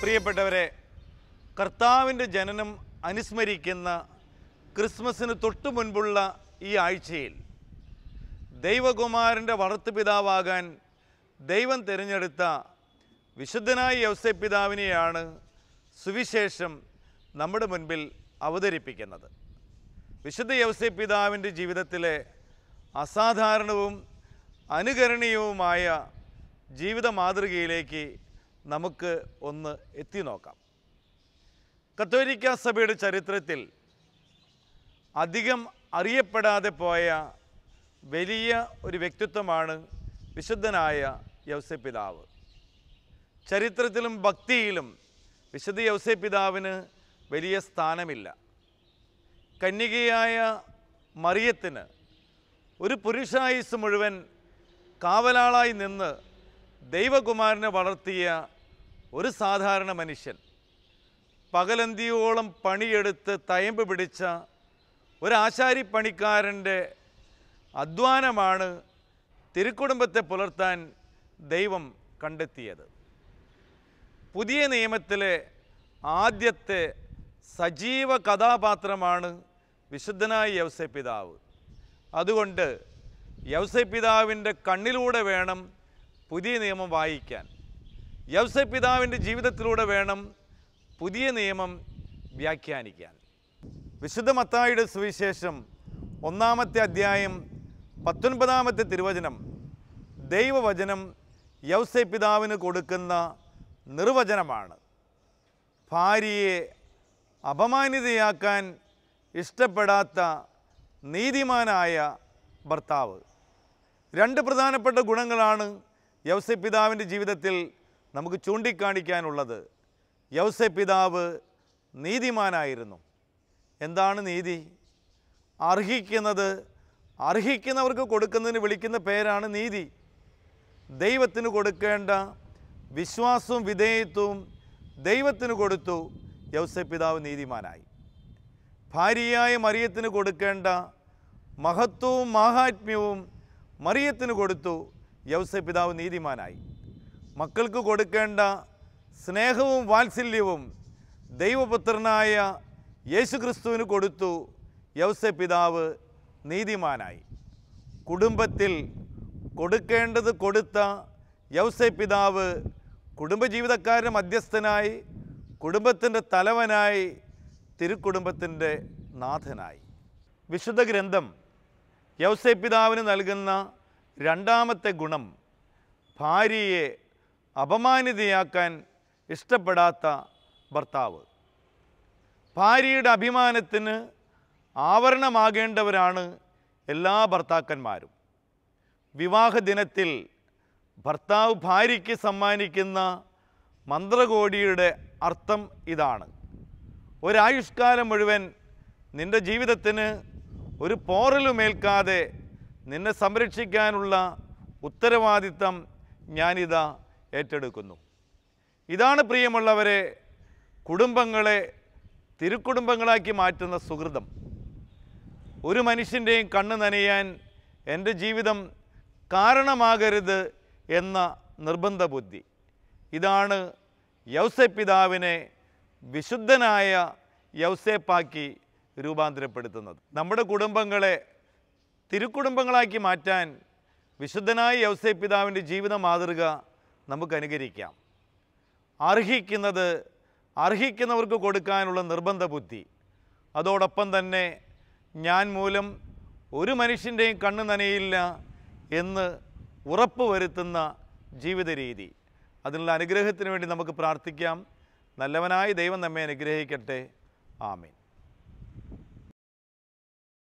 പ്രിയപ്പെട്ടവരെ കർത്താവിൻ്റെ ജനനം അനുസ്മരിക്കുന്ന ക്രിസ്മസിന് തൊട്ടു മുൻപുള്ള ഈ ആഴ്ചയിൽ ദൈവകുമാരൻ്റെ വളർത്തുപിതാവാകാൻ ദൈവം തിരഞ്ഞെടുത്ത വിശുദ്ധനായ യവസപിതാവിനെയാണ് സുവിശേഷം നമ്മുടെ മുൻപിൽ അവതരിപ്പിക്കുന്നത് വിശുദ്ധ യവസപിതാവിൻ്റെ ജീവിതത്തിലെ അസാധാരണവും അനുകരണീയവുമായ ജീവിത മാതൃകയിലേക്ക് നമുക്ക് ഒന്ന് എത്തി നോക്കാം കത്തോലിക്ക സഭയുടെ ചരിത്രത്തിൽ അധികം അറിയപ്പെടാതെ പോയ വലിയ ഒരു വ്യക്തിത്വമാണ് വിശുദ്ധനായ യൗസെ പിതാവ് ചരിത്രത്തിലും ഭക്തിയിലും വിശുദ്ധ യൗസെ പിതാവിന് വലിയ സ്ഥാനമില്ല കന്യകയായ മറിയത്തിന് ഒരു പുരുഷായുസ് മുഴുവൻ കാവലാളായി നിന്ന് ദൈവകുമാരനെ വളർത്തിയ ഒരു സാധാരണ മനുഷ്യൻ പകലന്തിയോളം പണിയെടുത്ത് തയമ്പ് പിടിച്ച ഒരാശാരി പണിക്കാരൻ്റെ അധ്വാനമാണ് തിരുക്കുടുംബത്തെ പുലർത്താൻ ദൈവം കണ്ടെത്തിയത് പുതിയ നിയമത്തിലെ ആദ്യത്തെ സജീവ കഥാപാത്രമാണ് വിശുദ്ധനായ യവസെ പിതാവ് അതുകൊണ്ട് യവസെ പിതാവിൻ്റെ കണ്ണിലൂടെ വേണം പുതിയ നിയമം വായിക്കാൻ യവസ പിതാവിൻ്റെ ജീവിതത്തിലൂടെ വേണം പുതിയ നിയമം വ്യാഖ്യാനിക്കാൻ വിശുദ്ധ മത്തായിയുടെ സുവിശേഷം ഒന്നാമത്തെ അധ്യായം പത്തൊൻപതാമത്തെ തിരുവചനം ദൈവവചനം യൗസെ പിതാവിന് കൊടുക്കുന്ന നിർവചനമാണ് ഭാര്യയെ അപമാനിതയാക്കാൻ ഇഷ്ടപ്പെടാത്ത നീതിമാനായ ഭർത്താവ് രണ്ട് പ്രധാനപ്പെട്ട ഗുണങ്ങളാണ് യൗസെ പിതാവിൻ്റെ ജീവിതത്തിൽ നമുക്ക് ചൂണ്ടിക്കാണിക്കാനുള്ളത് യൗസെ പിതാവ് നീതിമാനായിരുന്നു എന്താണ് നീതി അർഹിക്കുന്നത് അർഹിക്കുന്നവർക്ക് കൊടുക്കുന്നതിന് വിളിക്കുന്ന പേരാണ് നീതി ദൈവത്തിന് കൊടുക്കേണ്ട വിശ്വാസവും വിധേയത്വവും ദൈവത്തിന് കൊടുത്തു യൗസെ പിതാവ് നീതിമാനായി ഭാര്യയായ മറിയത്തിന് കൊടുക്കേണ്ട മഹത്വവും മാഹാത്മ്യവും മറിയത്തിന് കൊടുത്തു യൗസ പിതാവ് നീതിമാനായി മക്കൾക്ക് കൊടുക്കേണ്ട സ്നേഹവും വാത്സല്യവും ദൈവപുത്രനായ യേശുക്രിസ്തുവിന് കൊടുത്തു യൗസ പിതാവ് നീതിമാനായി കുടുംബത്തിൽ കൊടുക്കേണ്ടത് കൊടുത്ത യൗസ പിതാവ് കുടുംബജീവിതക്കാരന് മധ്യസ്ഥനായി കുടുംബത്തിൻ്റെ തലവനായി തിരുക്കുടുംബത്തിൻ്റെ നാഥനായി വിശുദ്ധ ഗ്രന്ഥം യൗസ പിതാവിന് നൽകുന്ന രണ്ടാമത്തെ ഗുണം ഭാര്യയെ അപമാനിതയാക്കാൻ ഇഷ്ടപ്പെടാത്ത ഭർത്താവ് ഭാര്യയുടെ അഭിമാനത്തിന് ആവരണമാകേണ്ടവരാണ് എല്ലാ ഭർത്താക്കന്മാരും വിവാഹ ദിനത്തിൽ ഭർത്താവ് ഭാര്യയ്ക്ക് സമ്മാനിക്കുന്ന മന്ത്രകോടിയുടെ അർത്ഥം ഇതാണ് ഒരായുഷ്കാലം മുഴുവൻ നിൻ്റെ ജീവിതത്തിന് ഒരു പോറലുമേൽക്കാതെ നിന്നെ സംരക്ഷിക്കാനുള്ള ഉത്തരവാദിത്തം ഞാനിതാ ഏറ്റെടുക്കുന്നു ഇതാണ് പ്രിയമുള്ളവരെ കുടുംബങ്ങളെ തിരുക്കുടുംബങ്ങളാക്കി മാറ്റുന്ന സുഹൃതം ഒരു മനുഷ്യൻ്റെയും കണ്ണ് നനയാൻ എൻ്റെ ജീവിതം കാരണമാകരുത് എന്ന നിർബന്ധ ബുദ്ധി ഇതാണ് യൗസപിതാവിനെ വിശുദ്ധനായ യൗസേപ്പാക്കി രൂപാന്തരപ്പെടുത്തുന്നത് നമ്മുടെ കുടുംബങ്ങളെ തിരുക്കുടുംബങ്ങളാക്കി മാറ്റാൻ വിശുദ്ധനായ പിതാവിൻ്റെ ജീവിത മാതൃക നമുക്ക് അനുകരിക്കാം അർഹിക്കുന്നത് അർഹിക്കുന്നവർക്ക് കൊടുക്കാനുള്ള നിർബന്ധ ബുദ്ധി അതോടൊപ്പം തന്നെ ഞാൻ മൂലം ഒരു മനുഷ്യൻ്റെയും കണ്ണ് നനയില്ല എന്ന് ഉറപ്പ് വരുത്തുന്ന ജീവിത രീതി അതിനുള്ള അനുഗ്രഹത്തിന് വേണ്ടി നമുക്ക് പ്രാർത്ഥിക്കാം നല്ലവനായ ദൈവം നമ്മെ അനുഗ്രഹിക്കട്ടെ ആമീൻ